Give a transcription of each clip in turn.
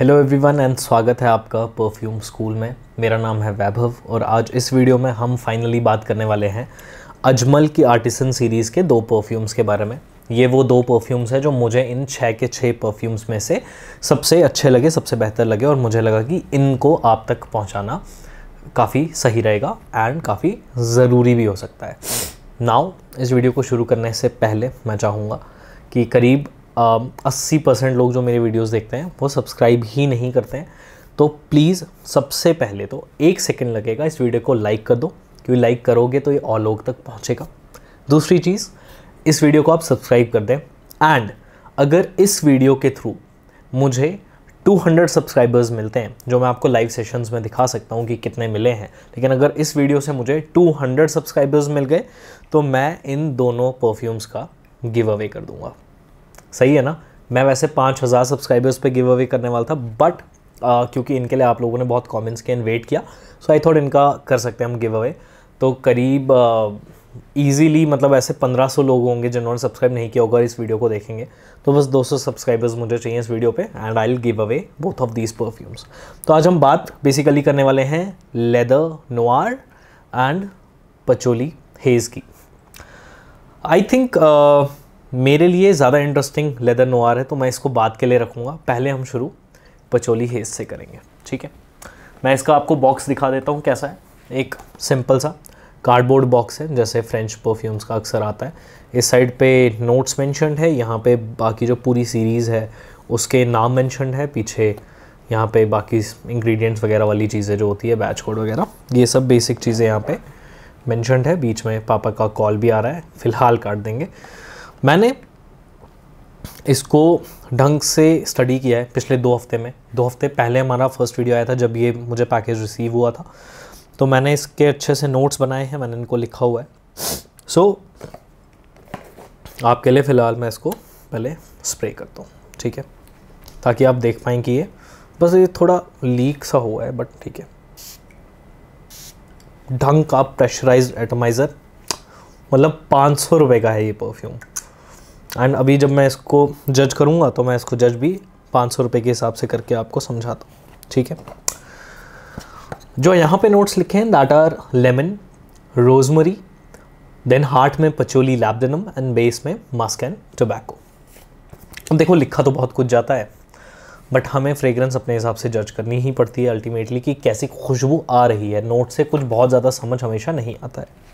hello everyone and स्वागत है आपका परफ्यूम स्कूल में मेरा नाम है वैभव और आज इस वीडियो में हम फाइनली बात करने वाले हैं अजमल की आर्टिसन सीरीज़ के दो परफ्यूम्स के बारे में ये वो दो परफ्यूम्स हैं जो मुझे इन छः के छः परफ्यूम्स में से सबसे अच्छे लगे सबसे बेहतर लगे और मुझे लगा कि इनको आप तक पहुँचाना काफ़ी सही रहेगा एंड काफ़ी ज़रूरी भी हो सकता है नाउ इस वीडियो को शुरू करने से पहले मैं चाहूँगा कि करीब Um, अस्सी परसेंट लोग जो मेरे वीडियोस देखते हैं वो सब्सक्राइब ही नहीं करते हैं तो प्लीज़ सबसे पहले तो एक सेकेंड लगेगा इस वीडियो को लाइक कर दो क्योंकि लाइक करोगे तो ये और लोग तक पहुँचेगा दूसरी चीज़ इस वीडियो को आप सब्सक्राइब कर दें एंड अगर इस वीडियो के थ्रू मुझे 200 सब्सक्राइबर्स मिलते हैं जो मैं आपको लाइव सेशंस में दिखा सकता हूँ कि कितने मिले हैं लेकिन अगर इस वीडियो से मुझे 200 सब्सक्राइबर्स मिल गए तो मैं इन दोनों परफ्यूम्स का गिव अवे कर दूँगा सही है ना मैं वैसे पाँच हज़ार सब्सक्राइबर्स पे गिव अवे करने वाला था बट uh, क्योंकि इनके लिए आप लोगों ने बहुत कमेंट्स किए एंड वेट किया सो आई थॉट इनका कर सकते हैं हम गिव अवे तो करीब ईजीली uh, मतलब ऐसे पंद्रह सौ लोग होंगे जिन्होंने सब्सक्राइब नहीं किया होगा इस वीडियो को देखेंगे तो बस सौ सब्सक्राइबर्स मुझे चाहिए इस वीडियो पर and I will give away both of these perfumes तो आज हम बात बेसिकली करने वाले हैं leather noir and patchouli haze की आई थिंक मेरे लिए ज़्यादा इंटरेस्टिंग लेदर नोआर है तो मैं इसको बाद के लिए रखूँगा पहले हम शुरू पचोली हेज से करेंगे ठीक है मैं इसका आपको बॉक्स दिखा देता हूँ कैसा है एक सिंपल सा कार्डबोर्ड बॉक्स है जैसे फ्रेंच परफ्यूम्स का अक्सर आता है इस साइड पे नोट्स मैंशन है यहाँ पे बाकी जो पूरी सीरीज़ है उसके नाम मैंशन है पीछे यहाँ पे बाकी इंग्रेडिएंट्स वगैरह वाली चीज़ें जो होती है बैच कोड वगैरह ये सब बेसिक चीज़ें यहाँ पे मैंशनड है बीच में पापा का कॉल भी आ रहा है फ़िलहाल काट देंगे मैंने इसको ढंग से स्टडी किया है पिछले दो हफ्ते में दो हफ्ते पहले हमारा फर्स्ट वीडियो आया था जब ये मुझे पैकेज रिसीव हुआ था तो मैंने इसके अच्छे से नोट्स बनाए हैं मैंने इनको लिखा हुआ है सो so, आपके लिए फ़िलहाल मैं इसको पहले स्प्रे करता हूँ ठीक है ताकि आप देख पाएँ कि ये बस ये थोड़ा लीक सा हुआ है बट ठीक है ढंग का प्रेशराइज एटमाइज़र मतलब पाँच सौ रुपये का है ये परफ्यूम एंड अभी जब मैं इसको जज करूँगा तो मैं इसको जज भी पाँच सौ रुपये के हिसाब से करके आपको समझाता हूँ ठीक है जो यहाँ पे नोट्स लिखे हैं that are lemon rosemary then heart में पचोली लैबडेनम एंड बेस में मस्क एंड टोबैको अब देखो लिखा तो बहुत कुछ जाता है बट हमें फ्रेगरेंस अपने हिसाब से जज करनी ही पड़ती है अल्टीमेटली कि कैसी खुशबू आ रही है नोट से कुछ बहुत ज़्यादा समझ हमेशा नहीं आता है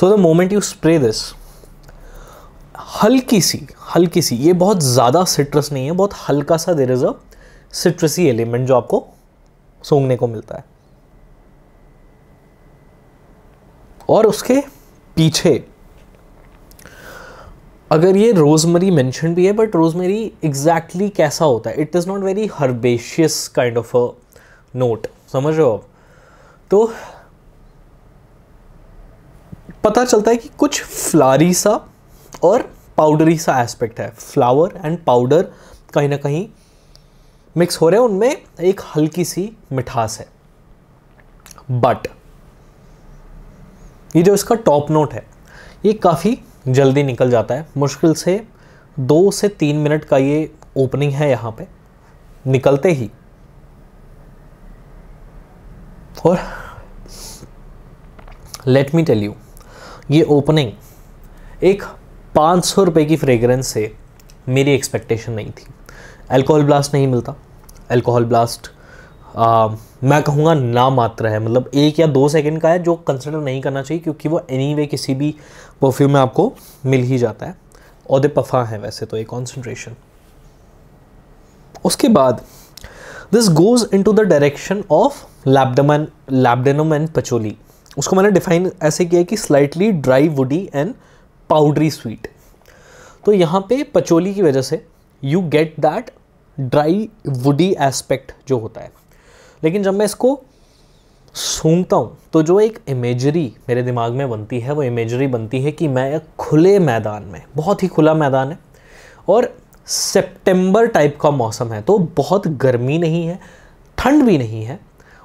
so the moment you spray this हल्की सी हल्की सी ये बहुत ज़्यादा सिट्रस नहीं है बहुत हल्का सा देर इज़ अ सिट्रसी एलिमेंट जो आपको सूंघने को मिलता है और उसके पीछे अगर ये रोजमेरी मेंशन भी है बट रोजमेरी एग्जैक्टली कैसा होता है it is not very herbaceous kind of a note समझ रहे हो आप तो पता चलता है कि कुछ फ्लारी सा और पाउडरी सा एस्पेक्ट है फ्लावर एंड पाउडर कहीं ना कहीं मिक्स हो रहे हैं उनमें एक हल्की सी मिठास है बट ये जो इसका टॉप नोट है ये काफ़ी जल्दी निकल जाता है मुश्किल से दो से तीन मिनट का ये ओपनिंग है यहाँ पे निकलते ही और लेट मी टेल यू ये ओपनिंग एक पाँच सौ रुपये की फ्रेगरेंस से मेरी एक्सपेक्टेशन नहीं थी अल्कोहल ब्लास्ट नहीं मिलता अल्कोहल ब्लास्ट आ, मैं कहूँगा ना मात्र है मतलब एक या दो सेकंड का है जो कंसिडर नहीं करना चाहिए क्योंकि वो एनी anyway किसी भी परफ्यूम में आपको मिल ही जाता है और पफा है वैसे तो ये कॉन्सेंट्रेशन उसके बाद this goes into the direction of labdanum labdanum and patchouli उसको मैंने डिफाइन ऐसे किया कि slightly dry woody and powdery sweet तो यहाँ पे पचोली की वजह से you get that dry woody aspect जो होता है लेकिन जब मैं इसको सूंघता हूँ तो जो एक इमेजरी मेरे दिमाग में बनती है वो इमेजरी बनती है कि मैं एक खुले मैदान में बहुत ही खुला मैदान है और सितंबर टाइप का मौसम है तो बहुत गर्मी नहीं है ठंड भी नहीं है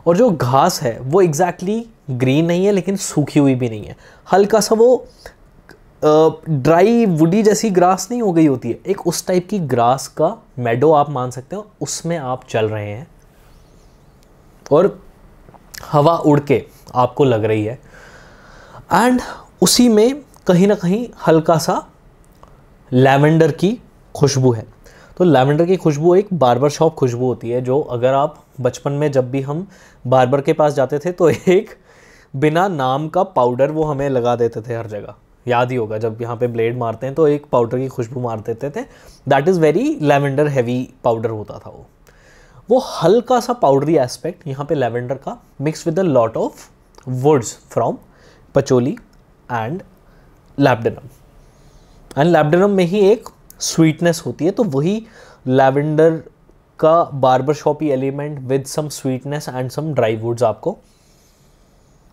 और जो घास है वो एग्जैक्टली exactly ग्रीन नहीं है लेकिन सूखी हुई भी नहीं है हल्का सा वो ड्राई वुडी जैसी ग्रास नहीं हो गई होती है एक उस टाइप की ग्रास का मेडो आप मान सकते हो उसमें आप चल रहे हैं और हवा उड़ के आपको लग रही है एंड उसी में कहीं ना कहीं हल्का सा लैवेंडर की खुशबू है तो लैवेंडर की खुशबू एक बार्बर शॉप खुशबू होती है जो अगर आप बचपन में जब भी हम बार्बर के पास जाते थे तो एक बिना नाम का पाउडर वो हमें लगा देते थे हर जगह याद ही होगा जब यहाँ पे ब्लेड मारते हैं तो एक पाउडर की खुशबू मार देते थे that is very lavender heavy powder होता था वो वो हल्का सा पाउडरी एस्पेक्ट यहाँ पे लेवेंडर का mix with a lot of woods from patchouli and labdanum and labdanum में ही एक स्वीटनेस होती है तो वही लैवेंडर का barber shoppy element with some sweetness and some dry woods आपको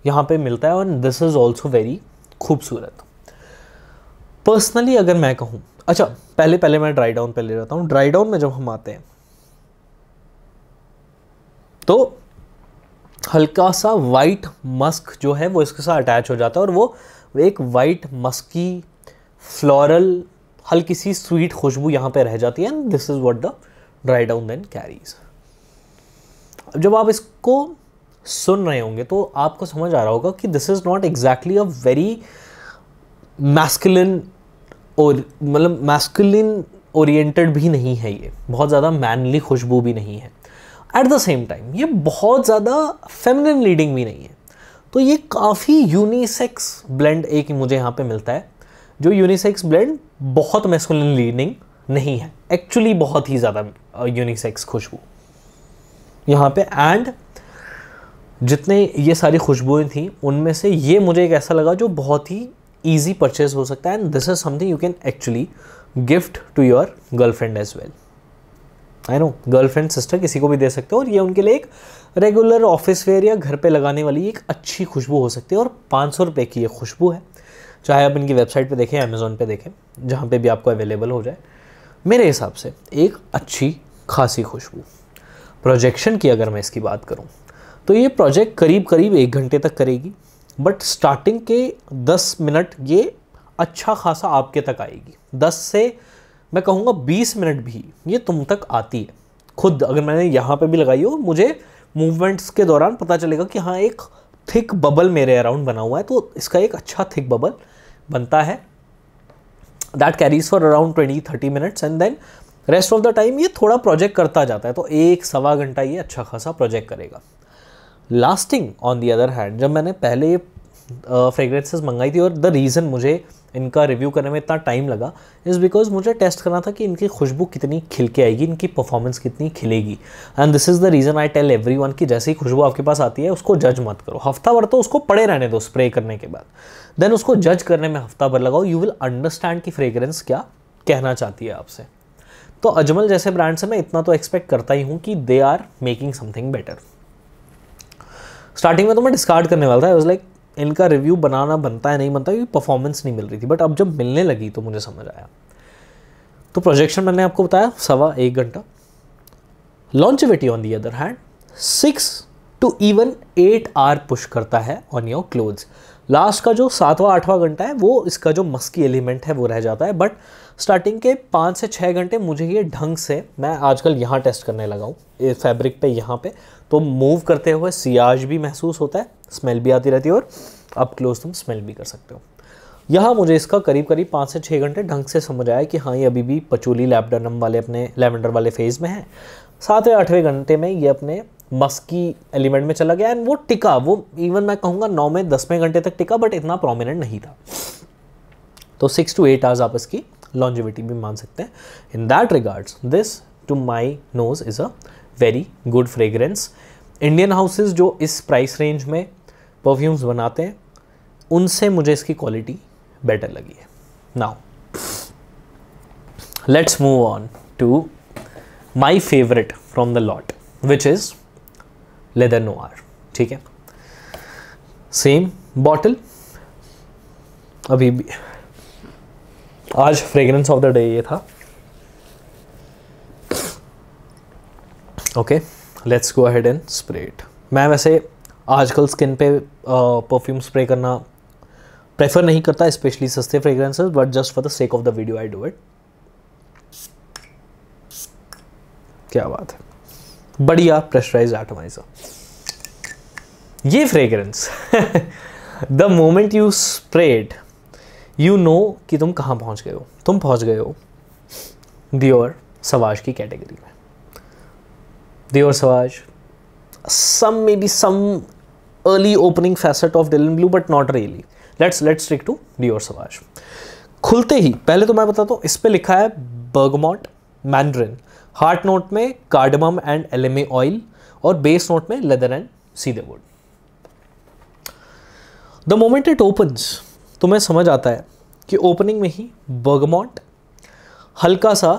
यहाँ पे मिलता है और दिस इज़ ऑल्सो वेरी खूबसूरत पर्सनली अगर मैं कहूँ अच्छा पहले पहले मैं ड्राई डाउन पे ले रहता हूँ ड्राई डाउन में जब हम आते हैं तो हल्का सा वाइट मस्क जो है वो इसके साथ अटैच हो जाता है और वो एक वाइट मस्की फ्लोरल हल्की सी स्वीट खुशबू यहाँ पे रह जाती है and this is what the dry down then carries जब आप इसको सुन रहे होंगे तो आपको समझ आ रहा होगा कि this is not exactly a very masculine और मतलब मैस्कुलिन ओरिएंटेड भी नहीं है ये बहुत ज़्यादा मैनली खुशबू भी नहीं है एट द सेम टाइम ये बहुत ज़्यादा फेमिनिन लीडिंग भी नहीं है तो ये काफ़ी यूनिसेक्स ब्लेंड एक मुझे यहाँ पे मिलता है जो यूनिसेक्स ब्लेंड बहुत मेस्कुलिन लीडिंग नहीं है एक्चुअली बहुत ही ज़्यादा यूनिसेक्स खुशबू यहाँ पे एंड जितने ये सारी खुशबुएं थी उनमें से ये मुझे एक ऐसा लगा जो बहुत ही ईजी परचेज हो सकता है and this is something you can actually gift to your girlfriend as well I know girlfriend sister किसी को भी दे सकते हो और ये उनके लिए एक रेगुलर ऑफिस वेयर या घर पे लगाने वाली एक अच्छी खुशबू हो सकती है और पाँच सौ रुपये की ये खुशबू है चाहे आप इनकी वेबसाइट पे देखें अमेज़ोन पे देखें जहाँ पे भी आपको अवेलेबल हो जाए मेरे हिसाब से एक अच्छी खासी खुशबू प्रोजेक्शन की अगर मैं इसकी बात करूँ तो ये प्रोजेक्ट करीब करीब एक घंटे तक करेगी बट स्टार्टिंग के दस मिनट ये अच्छा खासा आपके तक आएगी दस से मैं कहूँगा बीस मिनट भी ये तुम तक आती है खुद अगर मैंने यहाँ पे भी लगाई हो मुझे मूवमेंट्स के दौरान पता चलेगा कि हाँ एक थिक बबल मेरे अराउंड बना हुआ है तो इसका एक अच्छा थिक बबल बनता है that carries for around twenty thirty minutes and then rest of the time ये थोड़ा प्रोजेक्ट करता जाता है तो एक सवा घंटा ये अच्छा खासा प्रोजेक्ट करेगा lasting on the other hand जब मैंने पहले ये फ्रेगरेंसेज मंगाई थी और द रीज़न मुझे इनका रिव्यू करने में इतना टाइम लगा इज़ बिकॉज मुझे टेस्ट करना था कि इनकी खुशबू कितनी खिल के आएगी इनकी परफॉर्मेंस कितनी खिलेगी and this is the reason I tell everyone की जैसे ही खुशबू आपके पास आती है उसको जज मत करो हफ्ता भर तो उसको पड़े रहने दो स्प्रे करने के बाद देन उसको जज करने में हफ्ता भर लगाओ यू विल अंडरस्टैंड की फ्रेगरेंस क्या कहना चाहती है आपसे तो अजमल जैसे ब्रांड से मैं इतना तो एक्सपेक्ट करता ही हूँ कि they are making something better starting में तो मैं डिस्कार्ड करने वाला था आई लाइक इनका रिव्यू बनाना बनता है नहीं बनता क्योंकि परफॉर्मेंस नहीं मिल रही थी बट अब जब मिलने लगी तो मुझे समझ आया तो प्रोजेक्शन मैंने आपको बताया सवा एक घंटा longevity on the other hand six to even eight hours push करता है ऑन योर क्लोथ्स लास्ट का जो सातवां आठवां घंटा है वो इसका जो मस्की एलिमेंट है वो रह जाता है बट स्टार्टिंग के पाँच से छः घंटे मुझे ये ढंग से मैं आजकल यहाँ टेस्ट करने लगा हूँ फैब्रिक पे यहाँ पे तो मूव करते हुए सियाज भी महसूस होता है स्मेल भी आती रहती है और अप क्लोज तुम स्मेल भी कर सकते हो यहाँ मुझे इसका करीब करीब पाँच से छः घंटे ढंग से समझ आया कि हाँ ये अभी भी पचोली लैपडनम वाले अपने लेवेंडर वाले फेज़ में है सातवें आठवें घंटे में ये अपने मस्की एलिमेंट में चला गया एंड वो टिका वो इवन मैं कहूँगा नौ में दसवें घंटे तक टिका बट इतना प्रोमिनेंट नहीं था तो सिक्स टू एट आवर्स आप इसकी लॉन्जिविटी भी मान सकते हैं in that regards this to my nose is a very good fragrance Indian houses जो इस प्राइस रेंज में परफ्यूम्स बनाते हैं उनसे मुझे इसकी क्वालिटी बेटर लगी है now let's move on to my favourite from the lot which is leather noir ठीक है सेम बॉटल अभी भी आज फ्रेगरेंस ऑफ द डे ये था okay let's go ahead and spray it मैं वैसे आजकल स्किन पे परफ्यूम स्प्रे करना प्रेफर नहीं करता स्पेशली सस्ते fragrances but just for the sake of the video I do it क्या बात है बढ़िया प्रेशराइज एटमाइजर ये fragrance the moment you spread you know कि तुम कहाँ पहुँच गए हो तुम पहुँच गए हो दियोर सवाज की कैटेगरी में Dior Sauvage some maybe some early opening facet of Dylan Blue but not really let's let's stick to Dior Sauvage खुलते ही पहले तो मैं बताता हूँ इस पर लिखा है बर्गमॉट मैंड्रिन हार्ट नोट में कार्डमम एंड एलएमए ऑयल और बेस नोट में leather and cedarwood the moment it opens तुम्हें समझ आता है कि ओपनिंग में ही बर्गमॉट हल्का सा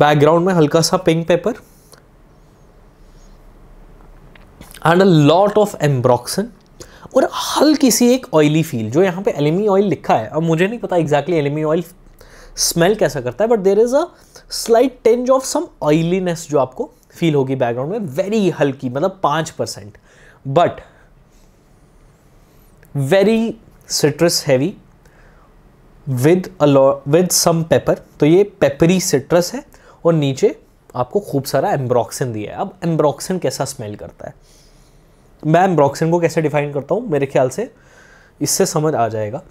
बैकग्राउंड में हल्का सा pink pepper and a lot of ambroxan और हल्की सी एक ऑयली फील जो यहाँ पे एलिमी ऑयल लिखा है अब मुझे नहीं पता एग्जैक्टली एलिमी ऑयल स्मेल कैसा करता है but there is a slight tinge of some oiliness जो आपको फील होगी बैकग्राउंड में वेरी हल्की मतलब पाँच percent but very citrus heavy with with some pepper तो ये पेपरी सिट्रस है और नीचे आपको खूब सारा एम्ब्रॉक्सिन दिया है अब एम्ब्रॉक्सिन कैसा स्मेल करता है मैं एम्ब्रॉक्सिन को कैसे डिफाइन करता हूँ मेरे ख्याल से इससे समझ आ जाएगा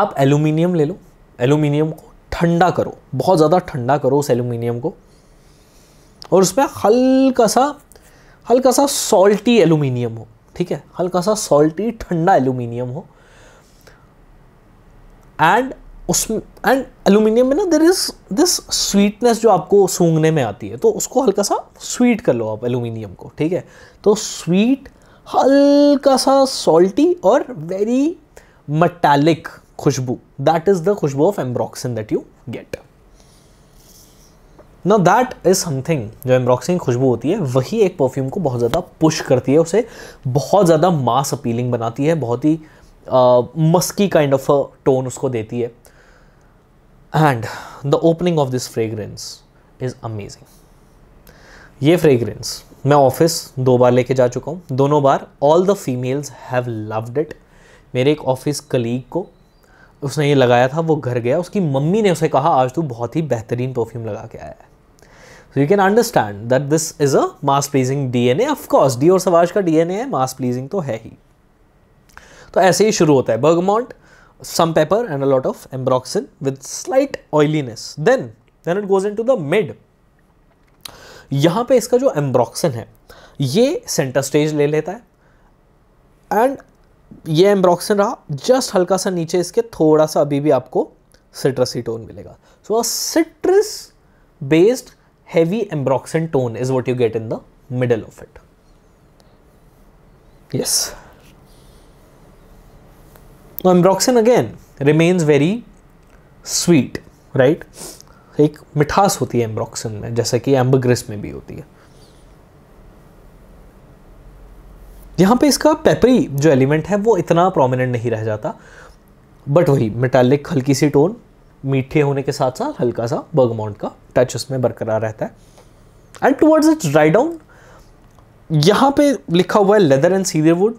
आप एल्यूमिनियम ले लो एलुमिनियम को ठंडा करो बहुत ज़्यादा ठंडा करो उस एलुमिनियम को और उसमें हल्का सा हल्का सा सॉल्टी एलुमिनियम हो ठीक है हल्का सा सॉल्टी ठंडा एलुमिनियम हो एंड उसमें एंड एलुमिनियम में ना देर इज़ दिस स्वीटनेस जो आपको सूंघने में आती है तो उसको हल्का सा स्वीट कर लो आप एलुमिनियम को ठीक है तो स्वीट हल्का सा सॉल्टी और वेरी मटैलिक खुशबू दैट इज द खुशबू of ambroxan that you get no that is something जो एम्ब्रॉक्सिन खुशबू होती है वही एक परफ्यूम को बहुत ज़्यादा पुश करती है उसे बहुत ज़्यादा मास अपीलिंग बनाती है बहुत ही मस्की काइंड ऑफ टोन उसको देती है and the opening of this fragrance is amazing ये फ्रेगरेंस मैं ऑफिस दो बार लेके जा चुका हूँ दोनों बार all the females have loved it मेरे एक ऑफिस कलीग को उसने ये लगाया था वो घर गया उसकी मम्मी ने उसे कहा आज तू बहुत ही बेहतरीन परफ्यूम लगा के आया है so you can understand that this is a mass pleasing D N of course Dior Sauvage का डी एन ए है मास प्लीजिंग तो है ही तो ऐसे ही शुरू होता है bergamot some pepper and a lot of ambroxan with slight oiliness then then it goes into the mid यहाँ पे इसका जो एम्ब्रॉक्सिन है ये सेंटर स्टेज ले लेता है एंड ये एम्ब्रॉक्सन रहा जस्ट हल्का सा नीचे इसके थोड़ा सा अभी भी आपको सिट्रसी टोन मिलेगा so a citrus based heavy ambroxan tone is what you get in the middle of it yes ambroxan again remains very sweet right एक मिठास होती है एम्ब्रॉक्सन में जैसे कि एम्बग्रिस में भी होती है यहाँ पे इसका पेपरी जो एलिमेंट है वो इतना प्रोमिनेंट नहीं रह जाता बट वही मेटालिक हल्की सी टोन मीठे होने के साथ साथ हल्का सा माउंट का टच उसमें बरकरार रहता है and towards its dry down यहाँ पे लिखा हुआ है leather and cedarwood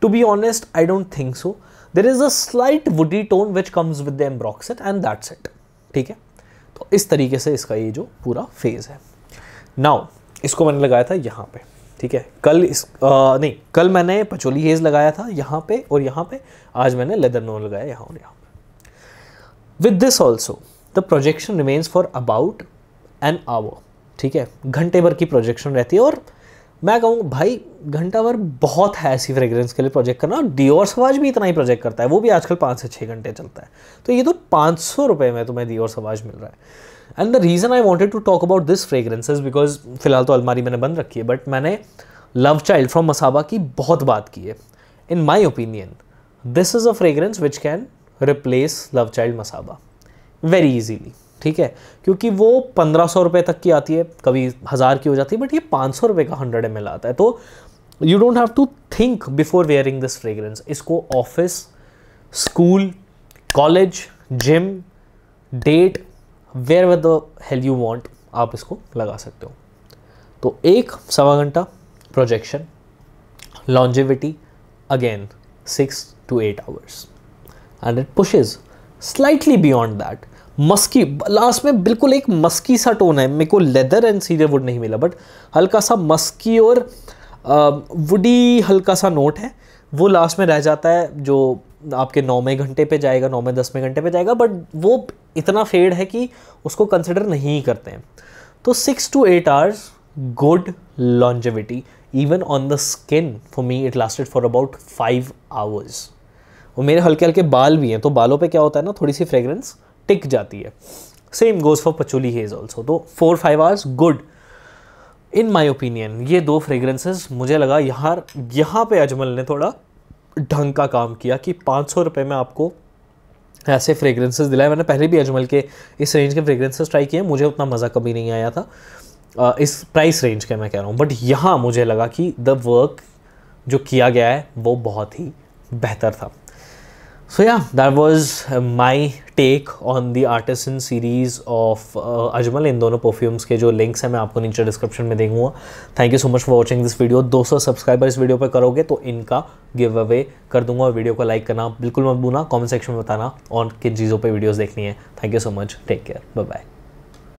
to be honest I don't think so there is a slight woody tone which comes with the ambroxan and that's it ठीक है तो इस तरीके से इसका ये जो पूरा फेज़ है नाउ इसको मैंने लगाया था यहाँ पे ठीक है कल इस आ, नहीं कल मैंने पचोली हेज़ लगाया था यहाँ पे और यहाँ पे आज मैंने लेदर नोन लगाया यहाँ और यहाँ पे with this also the projection remains for about an hour ठीक है घंटे भर की प्रोजेक्शन रहती है और मैं कहूँ भाई घंटा भर बहुत है ऐसी फ्रेग्रेंस के लिए प्रोजेक्ट करना और और सवाज भी इतना ही प्रोजेक्ट करता है वो भी आजकल पाँच से छः घंटे चलता है तो ये तो पाँच सौ रुपये में तुम्हें और सवाज मिल रहा है and the reason I wanted to talk about this fragrances because फिलहाल तो अलमारी मैंने बंद रखी है बट मैंने लव चाइल्ड फ्रॉम मसाबा की बहुत बात की है in my opinion this is a fragrance which can replace love child Masaba very easily ठीक है क्योंकि वो पंद्रह सौ रुपये तक की आती है कभी हज़ार की हो जाती है बट ये पाँच सौ रुपये का हंड्रेड एम आता है तो you don't have to think before wearing this fragrance इसको office school college gym date wherever the hell you want आप इसको लगा सकते हो तो एक सवा घंटा projection longevity again six to eight hours and it pushes slightly beyond that musky last में बिल्कुल एक मस्की सा टोन है मेरे को लेदर एंड सीधे वुड नहीं मिला बट हल्का सा मस्की और वुडी हल्का सा नोट है वो लास्ट में रह जाता है जो आपके नौ में घंटे पे जाएगा नौ में दसवें घंटे पे जाएगा बट वो इतना फेड है कि उसको कंसिडर नहीं करते हैं तो six to eight hours good longevity even on the skin for me it lasted for about five hours और मेरे हल्के हल्के बाल भी हैं तो बालों पे क्या होता है ना थोड़ी सी फ्रेगरेंस टिक जाती है same goes for patchouli haze also तो four five hours good in my opinion ये दो फ्रेगरेंसेस मुझे लगा यहाँ यहाँ पे अजमल ने थोड़ा ढंग का काम किया कि पाँच सौ रुपये में आपको ऐसे फ्रेगरेंसेस दिलाए मैंने पहले भी अजमल के इस रेंज के फ्रेगरेंसेस ट्राई किए मुझे उतना मज़ा कभी नहीं आया था इस प्राइस रेंज के मैं कह रहा हूँ बट यहाँ मुझे लगा कि द वर्क जो किया गया है वो बहुत ही बेहतर था So yeah, that was uh, my take on the artisan series of Ajmal इन दोनों परफ्यूम्स के जो लिंक्स हैं मैं आपको नीचे डिस्क्रिप्शन में दूँगा thank you so much for watching this video 200 subscriber इस वीडियो पर करोगे तो इनका गिव अवे कर दूंगा और वीडियो को लाइक करना बिल्कुल मत भूलना कमेंट सेक्शन में बताना और किन चीज़ों पर वीडियोज़ देखनी है thank you so much take care bye bye